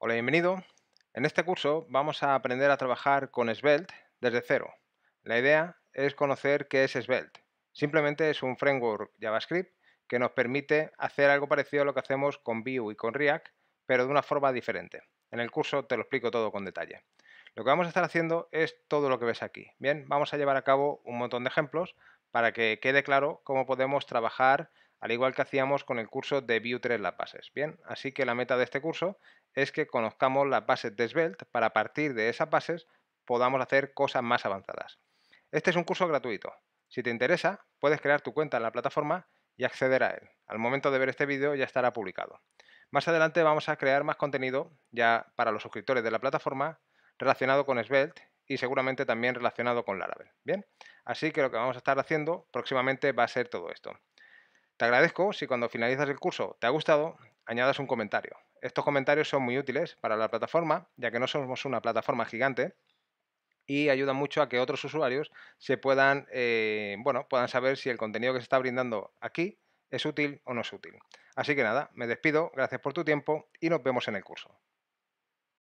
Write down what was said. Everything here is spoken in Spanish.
Hola, bienvenido. En este curso vamos a aprender a trabajar con Svelte desde cero. La idea es conocer qué es Svelte. Simplemente es un framework JavaScript que nos permite hacer algo parecido a lo que hacemos con Vue y con React, pero de una forma diferente. En el curso te lo explico todo con detalle. Lo que vamos a estar haciendo es todo lo que ves aquí. Bien, vamos a llevar a cabo un montón de ejemplos para que quede claro cómo podemos trabajar al igual que hacíamos con el curso de view 3 las bases. Bien, así que la meta de este curso es que conozcamos las bases de Svelte para partir de esas bases podamos hacer cosas más avanzadas. Este es un curso gratuito. Si te interesa, puedes crear tu cuenta en la plataforma y acceder a él. Al momento de ver este vídeo ya estará publicado. Más adelante vamos a crear más contenido ya para los suscriptores de la plataforma relacionado con Svelte y seguramente también relacionado con Laravel. Bien, así que lo que vamos a estar haciendo próximamente va a ser todo esto. Te agradezco si cuando finalizas el curso te ha gustado, añadas un comentario. Estos comentarios son muy útiles para la plataforma, ya que no somos una plataforma gigante y ayudan mucho a que otros usuarios se puedan, eh, bueno, puedan saber si el contenido que se está brindando aquí es útil o no es útil. Así que nada, me despido, gracias por tu tiempo y nos vemos en el curso.